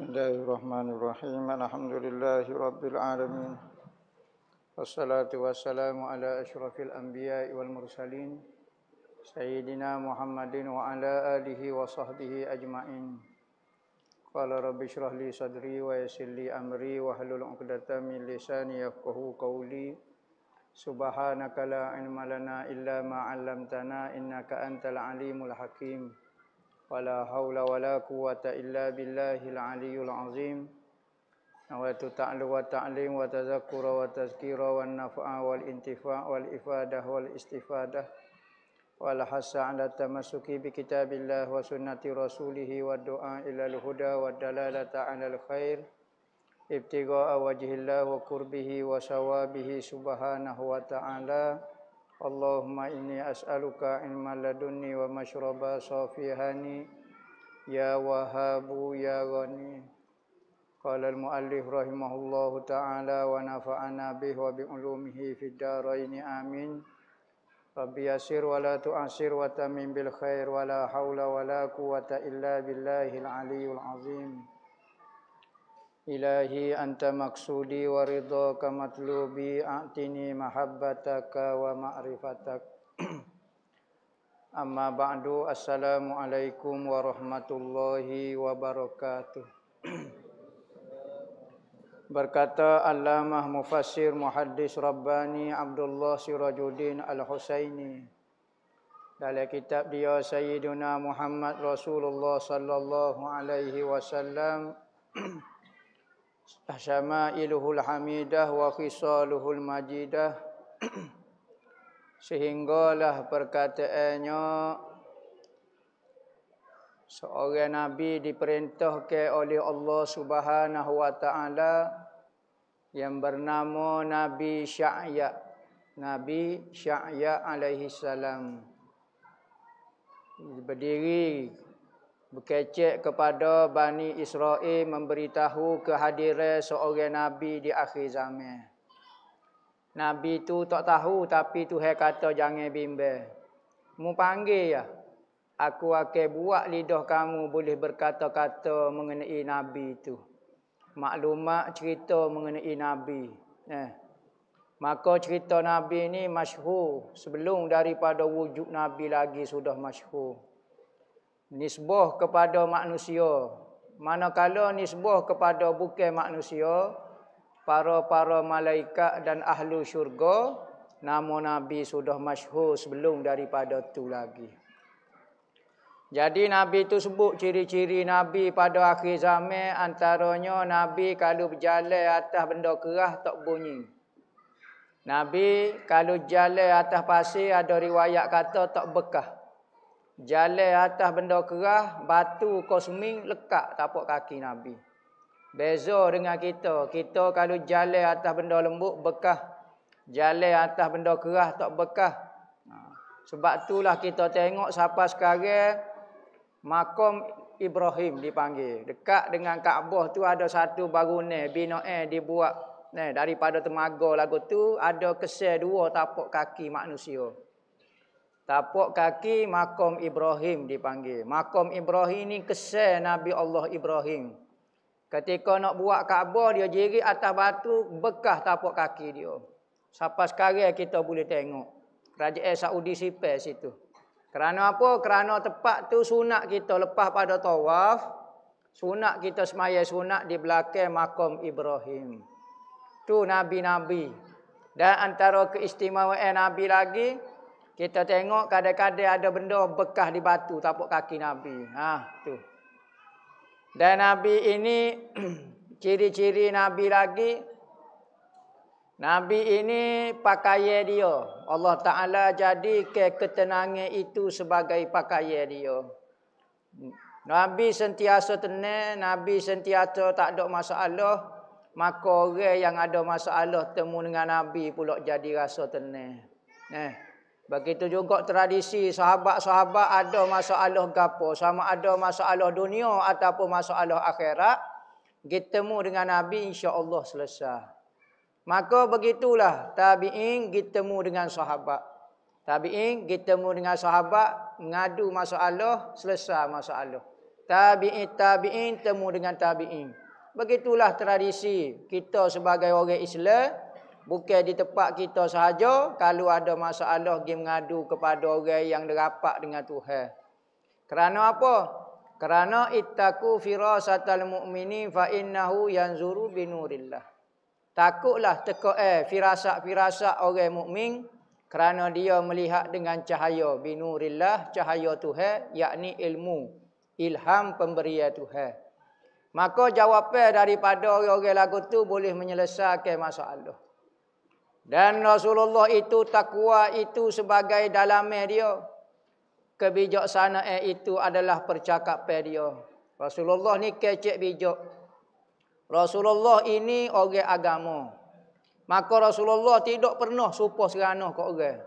Bismillahirrahmanirrahim. Alhamdulillahi rabbil alamin. Wassalatu wassalamu ala asyrafil anbiya'i wal mursalin. Sayyidina Muhammadin wa ala alihi wa sahbihi ajma'in. Qala rabbi syrah li sadri wa yasir li amri wa halul uqdata min lisani yafkahu qawli. Subhanaka la ilma lana illa ma'allamtana innaka antal alimul hakim. Alhamdulillah wala haula wala quwata illa billahil aliyyil azim wa tuta'lu wa ta'lim wa tadhakkura wa tazkira wa naf'a wal intifa' wal ifadah wal istifadah wal hasa ala tamassuki bi kitabillah wa sunnati rasulih wa du'a ila al huda wa dalalata ala al khair ibtigha wajhillah wa qurbihi wa subhanahu wa ta'ala Allahumma inni as'aluka ilma laduni wa mashroba safihani Ya wahabu ya ghani Qala al-muallif rahimahullahu ta'ala wa nafa'ana bih wa bi'ulumihi fid daraini amin Rabbi yasir wa la tu'asir wa tamim bil khair wa la hawla wa la quwata illa billahi al-aliyul azim Ilahi anta maksudi wa ridhaka matlubi a'tini mahabbataka wa ma'rifatak Amma ba'du alaikum warahmatullahi wabarakatuh Berkata Allamah Mufassir Muhaddis Rabbani Abdullah Sirajuddin Al-Husaini dalam kitab dia Sayyiduna Muhammad Rasulullah sallallahu alaihi wasallam Asyama'iluhul hamidah wa khisaluhul majidah Sehinggalah perkataannya Seorang Nabi diperintahkan oleh Allah subhanahu wa ta'ala Yang bernama Nabi Sya'ya Nabi Sya'ya alaihi salam Berdiri berkecek kepada Bani Israel memberitahu kehadiran seorang Nabi di akhir zaman. Nabi tu tak tahu tapi Tuhan kata jangan bimbang. Mu panggil ya. Aku akan buat lidah kamu boleh berkata-kata mengenai Nabi itu. Maklumat cerita mengenai Nabi. Eh. Maka cerita Nabi ini masyhur sebelum daripada wujud Nabi lagi sudah masyhur nisbah kepada manusia manakala nisbah kepada bukan manusia para-para malaikat dan ahli syurga nama nabi sudah masyhur sebelum daripada tu lagi jadi nabi itu sebut ciri-ciri nabi pada akhir zaman antaranya nabi kalau berjalan atas benda kerah tak bunyi nabi kalau jalan atas pasir ada riwayat kata tak bekah Jalan atas benda kerah, batu kosming lekat tapak kaki Nabi. Beza dengan kita. Kita kalau jalan atas benda lembut, bekah. Jalan atas benda kerah, tak bekah. Ha. Sebab itulah kita tengok siapa sekarang makam Ibrahim dipanggil. Dekat dengan Kaabah tu ada satu bangunan binaan eh, dibuat ne eh, daripada temaga lagu tu ada kesel dua tapak kaki manusia. Tapuk kaki makom Ibrahim dipanggil. Makom Ibrahim ni kesel Nabi Allah Ibrahim. Ketika nak buat Kaabah dia jerit atas batu bekah tapuk kaki dia. Sampai sekarang kita boleh tengok. Kerajaan eh Saudi sipir situ. Kerana apa? Kerana tempat tu sunat kita lepas pada tawaf. Sunat kita semaya sunat di belakang makam Ibrahim. Tu Nabi-Nabi. Dan antara keistimewaan Nabi lagi, kita tengok kadang-kadang ada benda bekah di batu tapuk kaki Nabi. Ha, tu. Dan Nabi ini ciri-ciri Nabi lagi Nabi ini pakaian dia. Allah Taala jadi ke ketenangan itu sebagai pakaian dia. Nabi sentiasa tenang, Nabi sentiasa tak ada masalah. Maka orang yang ada masalah temu dengan Nabi pula jadi rasa tenang. Nah. Eh. Begitu juga tradisi sahabat-sahabat ada masalah gapo, sama ada masalah dunia ataupun masalah akhirat, ketemu dengan Nabi insya-Allah selesai. Maka begitulah tabi'in ketemu dengan sahabat. Tabi'in ketemu dengan sahabat, ngadu masalah, selesai masalah. Tabi'in tabi'in temu dengan tabi'in. Begitulah tradisi kita sebagai orang Islam Bukan di tempat kita sahaja. Kalau ada masalah, pergi mengadu kepada orang yang dirapat dengan Tuhan. Kerana apa? Kerana ittaku firasatal mu'mini fa'innahu yanzuru binurillah. Takutlah teka eh, firasat-firasat orang mukmin Kerana dia melihat dengan cahaya binurillah, cahaya Tuhan, yakni ilmu. Ilham pemberian Tuhan. Maka jawapan daripada orang-orang lagu tu boleh menyelesaikan masalah. Dan Rasulullah itu takwa itu sebagai dalam dia. Kebijaksanaan eh, itu adalah percakap dia. Rasulullah ni kecek bijak. Rasulullah ini orang agama. Maka Rasulullah tidak pernah supah seranah ke orang.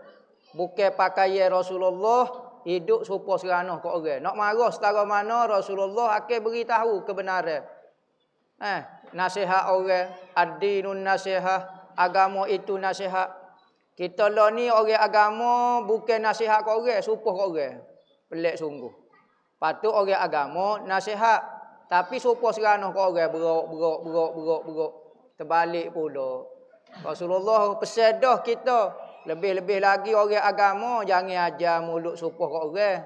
Bukan pakai Rasulullah hidup supah seranah ke orang. Nak marah setara mana Rasulullah akan beritahu kebenaran. Eh, nasihat orang. Ad-dinun nasihat agama itu nasihat. Kita lah ni orang agama bukan nasihat kau orang, supuh kau orang. Pelik sungguh. Patut orang agama nasihat. Tapi supuh seranuh kau orang, berok, berok, berok, berok, berok. Terbalik pula. Rasulullah pesedah kita. Lebih-lebih lagi orang agama, jangan ajar mulut supuh kau orang.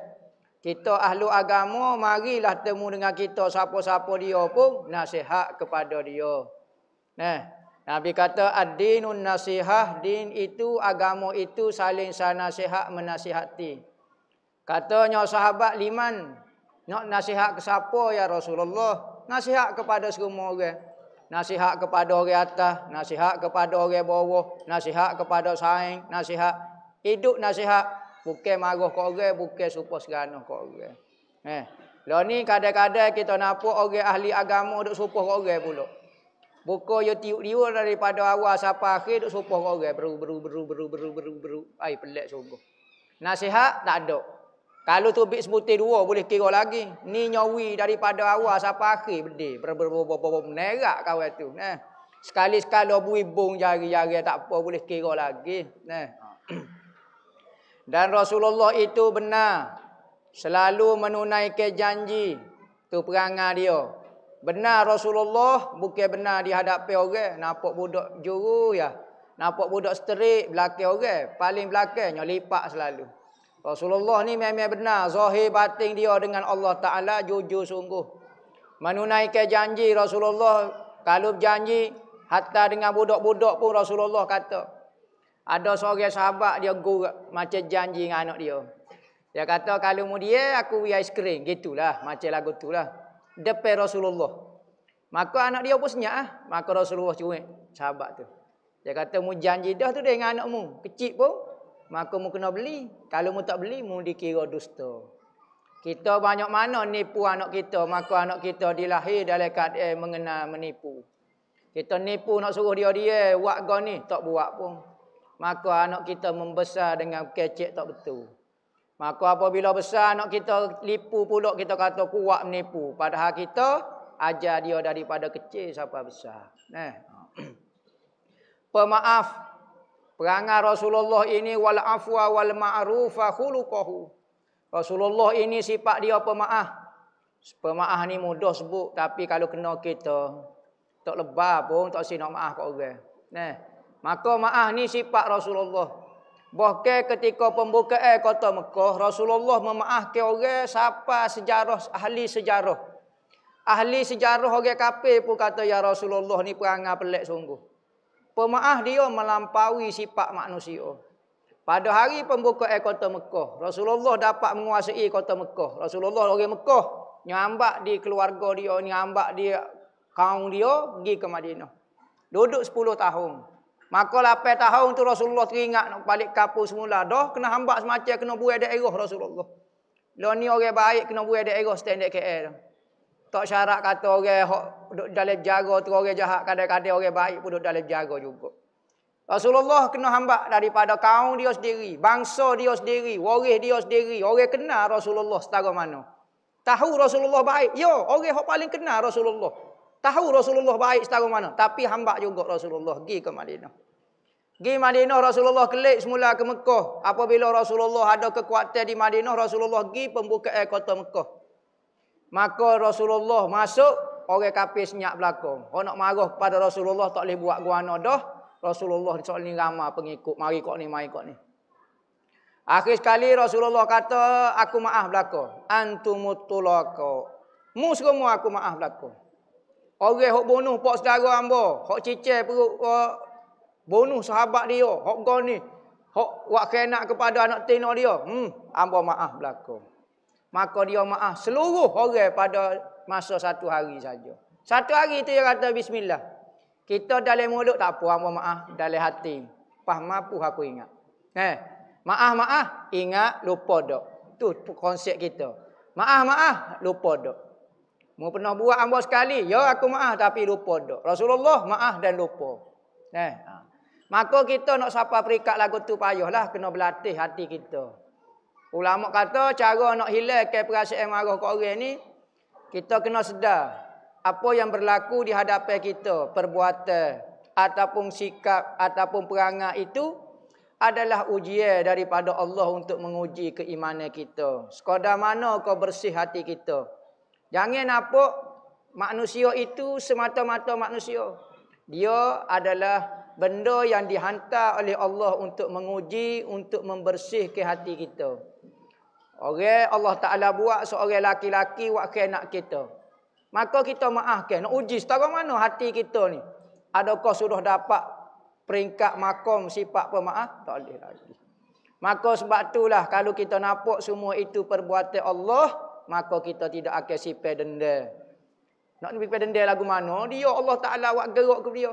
Kita ahlu agama, marilah temu dengan kita siapa-siapa dia pun, nasihat kepada dia. Nah. Nabi kata ad-dinun nasihah, din itu agama itu saling sanasihat menasihati. Katanya sahabat liman nak nasihat ke siapa ya Rasulullah? Nasihat kepada semua orang. Nasihat kepada orang atas, nasihat kepada orang bawah, nasihat kepada saing, nasihat hidup nasihat bukan marah ke orang, bukan serupa segala ke orang. Eh, lo lah ni kadang-kadang kita nampak orang ahli agama duk serupa ke orang pula. Buka yo tiup riwa daripada awal sampai akhir duk sopoh kau orang beru beru beru beru beru beru beru. Ai pelak sungguh. Nasihat tak ada. Kalau tu bib sebutir dua boleh kira lagi. Ni nyawi daripada awal sampai akhir bedih beru beru beru ber menerak kau tu. Nah. Sekali sekala bui bung jari-jari tak apa boleh kira lagi. Nah. Dan Rasulullah itu benar selalu menunaikan janji tu perangai dia Benar Rasulullah bukan benar dihadapi orang. Nampak budak juru ya. Nampak budak seterik belakang orang. Paling belakangnya lipat selalu. Rasulullah ni memang benar. Zahir batin dia dengan Allah Ta'ala jujur sungguh. Menunaikan janji Rasulullah. Kalau janji hatta dengan budak-budak pun Rasulullah kata. Ada seorang sahabat dia gurak macam janji dengan anak dia. Dia kata kalau mudia aku pergi ais krim. Gitulah macam lagu tu lah depan Rasulullah. Maka anak dia pun senyap ah. Maka Rasulullah cuik sahabat tu. Dia kata mu janji dah tu dengan anakmu, kecil pun maka mu kena beli. Kalau mu tak beli mu dikira dusta. Kita banyak mana nipu anak kita, maka anak kita dilahir dalam keadaan eh, mengenal menipu. Kita nipu nak suruh dia dia buat gani tak buat pun. Maka anak kita membesar dengan kecek tak betul. Maka apabila besar anak kita lipu pula kita kata kuat menipu. Padahal kita ajar dia daripada kecil sampai besar. Nah. Pemaaf. Perangai Rasulullah ini wal afwa wal ma'rufa khuluquhu. Rasulullah ini sifat dia pemaaf. Pemaaf ni mudah sebut tapi kalau kena kita tak lebah pun tak sini nak maaf kat orang. Nah. Maka maaf ni sifat Rasulullah. Bahkan ketika pembukaan eh, kota Mekah, Rasulullah memaafkan orang siapa sejarah, ahli sejarah. Ahli sejarah orang kapir pun kata, Ya Rasulullah ni perangai pelik sungguh. Pemaaf dia melampaui sifat manusia. Pada hari pembukaan eh, kota Mekah, Rasulullah dapat menguasai kota Mekah. Rasulullah orang Mekah, nyambak di keluarga dia, nyambak di kaum dia, pergi ke Madinah. Duduk 10 tahun. Maka lapan tahun tu Rasulullah teringat nak balik kapur semula. Dah kena hambat semacam kena buai ada error Rasulullah. Lah ni orang baik kena buai ada error standard KL. Tak syarat kata orang hok duduk dalam jaga tu orang jahat kadang-kadang orang baik pun duduk dalam jaga juga. Rasulullah kena hambat daripada kaum dia sendiri, bangsa dia sendiri, waris dia sendiri. Orang kenal Rasulullah setara mana? Tahu Rasulullah baik. Ya, orang hok paling kenal Rasulullah. Tahu Rasulullah baik setara mana. Tapi hamba juga Rasulullah pergi ke Madinah. Pergi Madinah Rasulullah kelik semula ke Mekah. Apabila Rasulullah ada kekuatan di Madinah, Rasulullah pergi pembuka air kota Mekah. Maka Rasulullah masuk, orang kapir senyap belakang. Orang nak marah kepada Rasulullah tak boleh buat guana dah. Rasulullah soal ni ramah pengikut. Mari kok ni, mari kok ni. Akhir sekali Rasulullah kata, aku maaf belakang. Antumutulaka. Mu aku maaf belakang. Orang hok bunuh pak saudara hamba, hok cicai perut uh, bunuh sahabat dia, hok gon ni, hok wak kena kepada anak tino dia. Hmm, hamba maaf berlaku. Maka dia maaf seluruh orang pada masa satu hari saja. Satu hari itu dia kata bismillah. Kita dalam mulut tak apa hamba maaf dalam hati. Pah mampu aku ingat. Eh, maaf maaf ingat lupa dok. Tu konsep kita. Maaf maaf lupa dok. Mu pernah buat hamba sekali. Ya aku maaf tapi lupa dok. Rasulullah maaf dan lupa. Eh. Ha. Maka kita nak sapa perikat lagu tu payahlah kena berlatih hati kita. Ulama kata cara nak hilangkan perasaan marah kat orang ni kita kena sedar apa yang berlaku di hadapan kita, perbuatan ataupun sikap ataupun perangai itu adalah ujian daripada Allah untuk menguji keimanan kita. Sekadar mana kau bersih hati kita. Jangan apa manusia itu semata-mata manusia. Dia adalah benda yang dihantar oleh Allah untuk menguji, untuk membersihkan hati kita. Orang Allah Ta'ala buat seorang laki-laki wakil anak kita. Maka kita maafkan. Nak uji setara mana hati kita ni. Adakah sudah dapat peringkat makom sifat pemaaf? Tak boleh lagi. Maka sebab itulah kalau kita nampak semua itu perbuatan Allah, maka kita tidak akan sipai denda. Nak sipai denda lagu mana? Dia Allah Ta'ala buat gerak ke dia.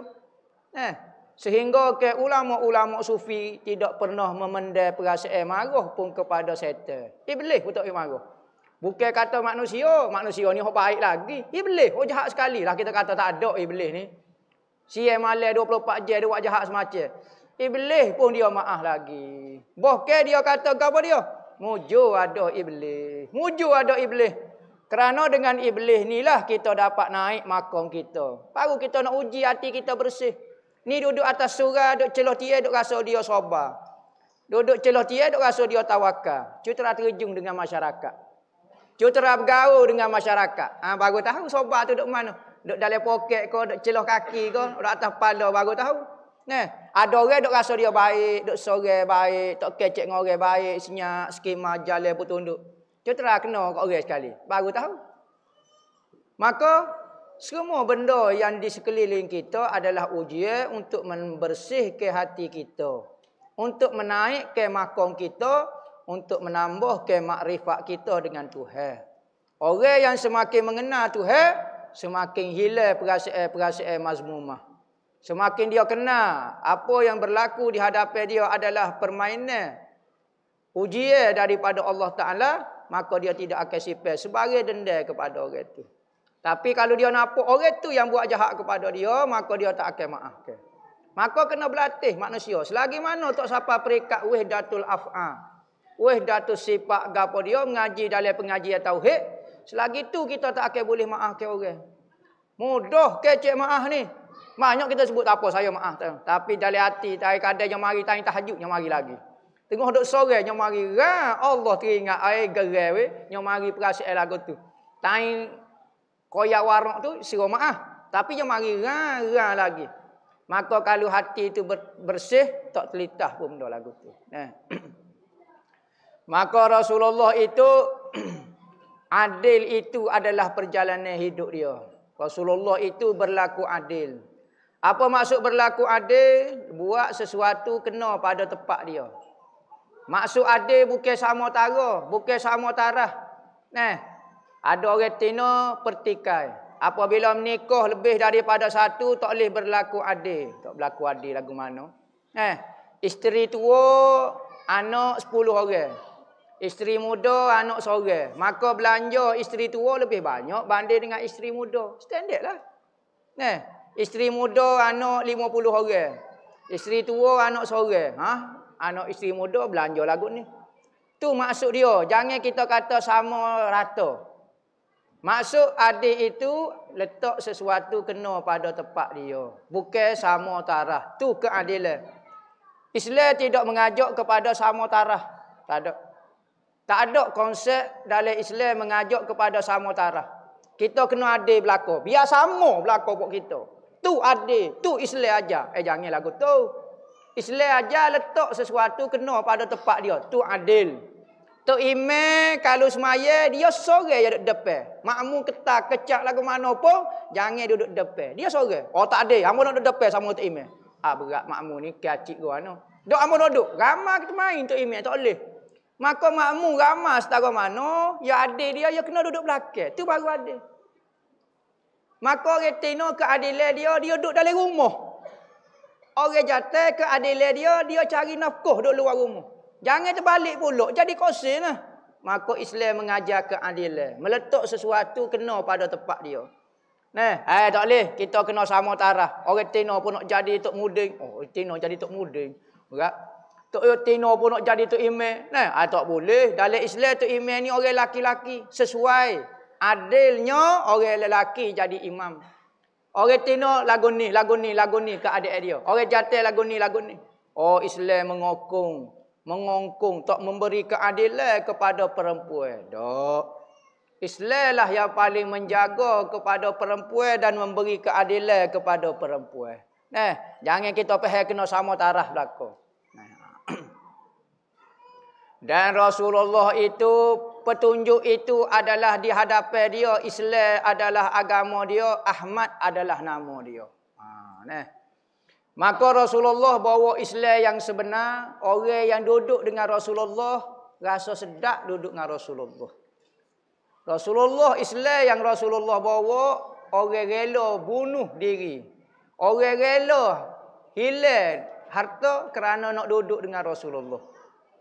Eh. Sehingga ke ulama-ulama sufi tidak pernah memendai perasaan marah pun kepada setan. Iblis pun tak marah. Bukan kata manusia, manusia ni orang baik lagi. Iblis, orang jahat sekali lah kita kata tak ada iblis ni. Si emale 24 jam dia buat jahat semacam. Iblis pun dia maaf lagi. Bahkan dia kata apa dia? Mujur ada iblis. Mujur ada iblis. Kerana dengan iblis ni lah kita dapat naik makam kita. Baru kita nak uji hati kita bersih. Ni duduk atas surah, duduk celoh tiai, duduk rasa dia sobar. Duduk celoh tiai, duduk rasa dia tawaka. Cutera terjung dengan masyarakat. Cutera bergaul dengan masyarakat. Ha, baru tahu sobar tu duduk mana. Duduk dalam poket kau, duduk celoh kaki kau, duduk atas pala baru tahu. Nah, ada orang dok rasa dia baik, dok sore baik, tok kecek dengan baik, senyap, skema jalan pun tunduk. Cetera kena kat orang sekali, baru tahu. Maka semua benda yang di sekeliling kita adalah ujian untuk membersihkan hati kita. Untuk menaikkan makom kita, untuk menambah ke makrifat kita dengan Tuhan. Orang yang semakin mengenal Tuhan, semakin hilang perasaan-perasaan mazmumah. Semakin dia kena apa yang berlaku di hadapan dia adalah permainan ujian daripada Allah Taala, maka dia tidak akan sifat sebagai denda kepada orang itu. Tapi kalau dia nampak orang itu yang buat jahat kepada dia, maka dia tak akan maafkan. Maka kena berlatih manusia. Selagi mana tak sampai perikat wahdatul af'a. Wahdatul sifat gapo dia mengaji dalam pengajian tauhid, selagi itu kita tak akan boleh maafkan orang. Mudah kecek maaf ni. Banyak kita sebut tak apa saya maaf tahu. Tapi dari hati tak ada yang mari tanya tahajud yang mari lagi. Tengok duk sore yang mari ra Allah teringat ai gerai we yang mari perasaan lagu tu. Tai koyak warak tu sira maaf. Tapi yang mari ra ra lagi. Maka kalau hati itu bersih tak telitah pun benda lagu tu. Nah. Maka Rasulullah itu adil itu adalah perjalanan hidup dia. Rasulullah itu berlaku adil. Apa maksud berlaku adil? Buat sesuatu kena pada tempat dia. Maksud adil bukan sama tara, bukan sama tarah. Nah. Ada orang tina pertikai. Apabila menikah lebih daripada satu tak boleh berlaku adil. Tak berlaku adil lagu mana? Nah. Isteri tua, anak 10 orang. Isteri muda, anak seorang. Maka belanja isteri tua lebih banyak banding dengan isteri muda. Standard lah. Nah. Isteri muda anak 50 orang. Isteri tua anak seorang. Ha? Anak isteri muda belanja lagu ni. Tu maksud dia. Jangan kita kata sama rata. Maksud adik itu letak sesuatu kena pada tempat dia. Bukan sama tarah. Tu keadilan. Islam tidak mengajak kepada sama tarah. Tak ada. Tak ada konsep dalam Islam mengajak kepada sama tarah. Kita kena adil berlaku. Biar sama berlaku buat kita. Tu adil, tu Islam aja. Eh jangan lagu tu. Islam aja letak sesuatu kena pada tempat dia. Tu adil. Tu iman kalau semaya dia sore ya duduk depan. makmu ketak kecak lagu mana pun jangan duduk depan. Dia sore. Oh tak adil. Hamba nak duduk depan sama tu iman. Ah berat makmum ni kacik gua anu. Dok hamba duduk. Ramai kita main tu iman tak boleh. Maka makmu ramai setara mana, ya adil dia, ya kena duduk belakang. Tu baru adil. Maka retino keadilan dia, dia duduk dalam rumah. Orang jatuh keadilan dia, dia cari nafkah duduk luar rumah. Jangan terbalik pula, jadi kosin lah. Maka Islam mengajar keadilan. Meletak sesuatu kena pada tempat dia. Nah, hai, tak boleh. Kita kena sama tarah. Orang Tino pun nak jadi Tok Muding. Oh, Tino jadi Tok Muding. Enggak? Tok Tino pun nak jadi Tok Imeh. Nah, hai, ah, tak boleh. Dalam Islam Tok Imeh ni orang laki-laki. Sesuai Adilnya orang lelaki jadi imam. Orang tino lagu ni, lagu ni, lagu ni ke adik dia. Orang jatuh lagu ni, lagu ni. Oh Islam mengokong. Mengongkong. Tak memberi keadilan kepada perempuan. Tak. Islam lah yang paling menjaga kepada perempuan dan memberi keadilan kepada perempuan. Nah, jangan kita pahal kena sama tarah belakang. Dan Rasulullah itu petunjuk itu adalah di hadapan dia Islam adalah agama dia Ahmad adalah nama dia ha nah maka Rasulullah bawa Islam yang sebenar orang yang duduk dengan Rasulullah rasa sedap duduk dengan Rasulullah Rasulullah Islam yang Rasulullah bawa orang rela bunuh diri orang rela hilang harta kerana nak duduk dengan Rasulullah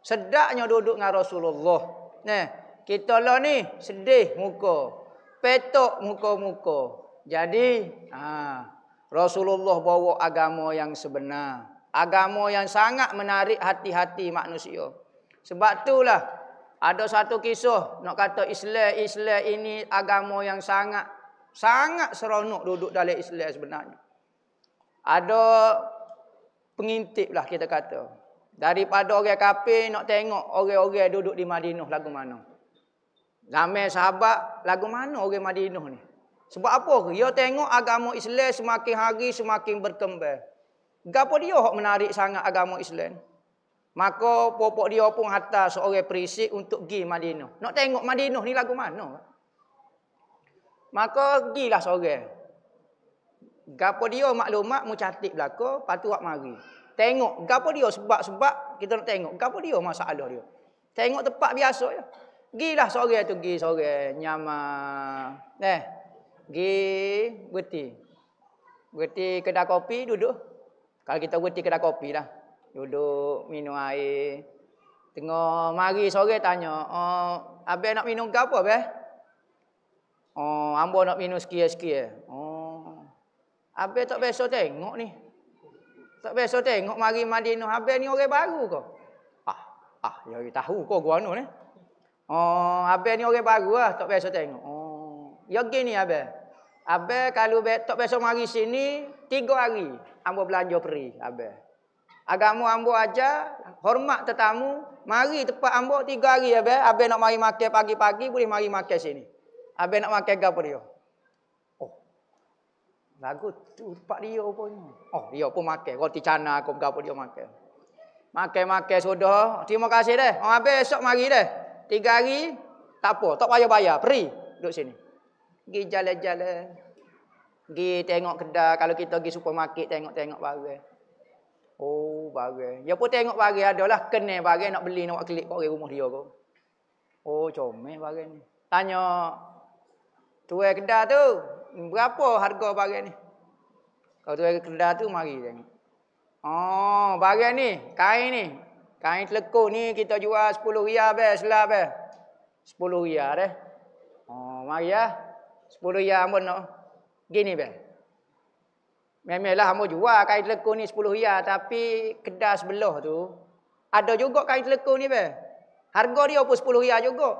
sedapnya duduk dengan Rasulullah nah kita lah ni sedih muka. Petok muka-muka. Jadi, ha, Rasulullah bawa agama yang sebenar. Agama yang sangat menarik hati-hati manusia. Sebab itulah ada satu kisah nak kata Islam Islam ini agama yang sangat sangat seronok duduk dalam Islam sebenarnya. Ada pengintip lah kita kata. Daripada orang kafir nak tengok orang-orang duduk di Madinah lagu mana. Ramai sahabat, lagu mana orang Madinah ni? Sebab apa? Dia tengok agama Islam semakin hari semakin berkembang. Gapo dia hok menarik sangat agama Islam? Maka popok dia pun hantar seorang perisik untuk pergi Madinah. Nak tengok Madinah ni lagu mana? Maka gilah seorang. Gapo dia maklumat mu cantik belaka, patu wak mari. Tengok gapo dia sebab-sebab kita nak tengok gapo dia masalah dia. Tengok tempat biasa je. Ya? Gilah sore tu gi sore nyama. Eh. Gi berhenti. Berhenti kedai kopi duduk. Kalau kita berhenti kedai kopi lah. Duduk minum air. Tengok mari sore tanya, "Oh, abe nak minum ke apa be?" "Oh, ambo nak minum sikit-sikit." "Oh. Abe tak biasa tengok ni." Tak biasa tengok mari Madinah habis ni orang baru ke? Ah, ah, dia ya, ya, tahu kau gua anu ni. Eh? Oh, abe ni orang baru lah, tak biasa tengok. Oh, yang gini abe. Abe kalau be, tak biasa mari sini, tiga hari ambo belanja peri abe. Agamu ambo aja hormat tetamu, mari tempat ambo tiga hari abe. Abe nak mari makan pagi-pagi boleh mari makan sini. Abe nak makan gapo dia? Oh. Lagu tu tempat dia pun. Oh, dia pun makan roti cana aku gapo dia makan. Makan-makan sudah. Terima kasih deh. Oh, abang esok mari deh. Tiga hari, tak apa. Tak payah-payah. Peri. Duduk sini. Pergi jalan-jalan. Pergi tengok kedai. Kalau kita pergi supermarket, tengok-tengok barang. Oh, barang. Ya pun tengok barang adalah. Kena barang nak beli, nak buat klik kat rumah dia. Kau. Oh, comel barang ni. Tanya. Tua kedai tu, berapa harga barang ni? Kalau tua kedai tu, mari tengok. Oh, barang ni, kain ni. Kain telekuk ni kita jual 10 riyal bes lah bes. 10 riyal deh. Oh, mari ya. Ah. 10 riyal ambo nak. Gini bes. Memelah ambo jual kain telekuk ni 10 riyal tapi kedai sebelah tu ada juga kain telekuk ni bes. Harga dia pun 10 riyal juga.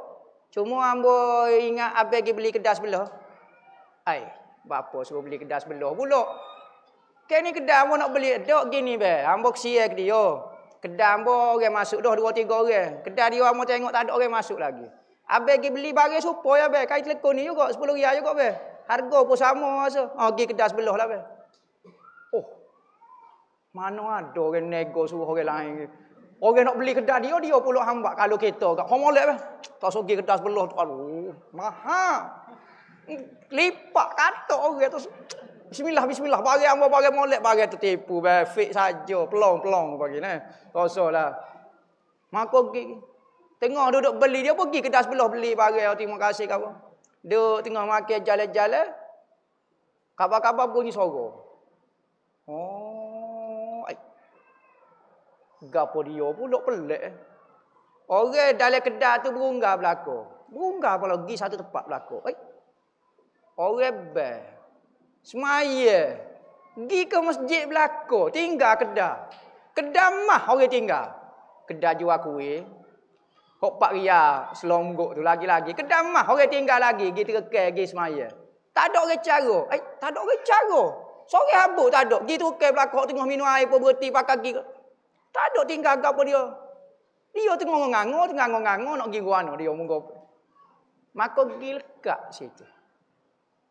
Cuma ambo ingat abang pergi beli kedai sebelah. Ai, bapa suruh beli kedai sebelah pula. Kain ni kedai ambo nak beli dok gini bes. Ambo kesian ke dia. Kedai pun orang masuk dah dua tiga orang. Kedai dia orang tengok tak ada orang masuk lagi. Abang pergi beli barang supo ya abang. Kain telekon ni juga sepuluh riyal juga abang. Harga pun sama rasa. Ha, pergi kedai sebelah lah abang. Oh. Mana ada orang nego suruh orang lain. Orang nak beli kedai dia, dia pula hambat kalau kita. Kat homolet abang. Tak suruh pergi kedai sebelah tu. Aduh. Mahal. Lipat katok orang tu. Bismillah, bismillah. Bagi ambo bagi molek bagi tertipu be fik saja pelong-pelong bagi ni. Rasalah. Mako pergi. Tengah duduk beli dia pergi kedai sebelah beli barang oh, terima kasih kau. Duduk tengok makan jalan-jalan. Kabar-kabar bunyi suara. Oh. Ai. Gapo dia pula pelik. Eh. Orang dalam kedai tu berunggah belako. Berunggah apa lagi satu tempat belako. Ai. Orang bel. Semaya. Pergi ke masjid belako, tinggal kedah. Kedah mah orang tinggal. Kedah jual kuih. Kok Pak Ria selonggok tu lagi-lagi. Kedah mah orang tinggal lagi, pergi terkel, pergi semaya. Tak ada orang cara. Eh, tak ada orang cara. Sore habuk tak ada. Pergi terkel belako tengah minum air pun berhenti pakai gigi. Tak ada tinggal apa dia. Dia tengah ngangong, tengah ngangong nak pergi guano dia munggu. Maka gilkak situ.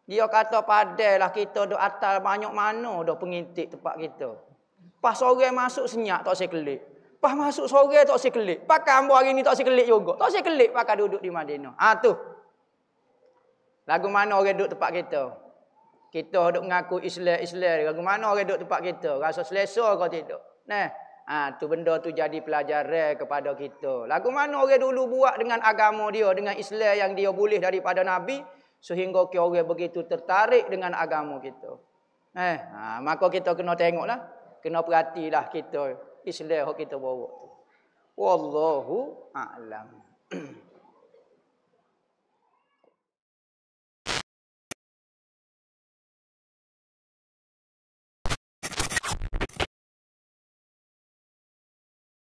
Dia kata padailah kita duduk atas banyak mana dah pengintik tempat kita. Pas sore masuk senyap tak saya kelik. Pas masuk sore tak saya kelik. Pakai ambo hari ni tak saya kelik juga. Tak saya kelik pakai duduk di Madinah. Ah tu. Lagu mana orang duduk tempat kita? Kita duduk mengaku Islam Islam. Lagu mana orang duduk tempat kita? Rasa selesa kau tidak? Nah. Ha, tu benda tu jadi pelajaran kepada kita. Lagu mana orang dulu buat dengan agama dia, dengan Islam yang dia boleh daripada Nabi, sehingga ke begitu tertarik dengan agama kita. Eh, ha, maka kita kena tengoklah, kena perhatilah kita Islam yang kita bawa Wallahu a'lam.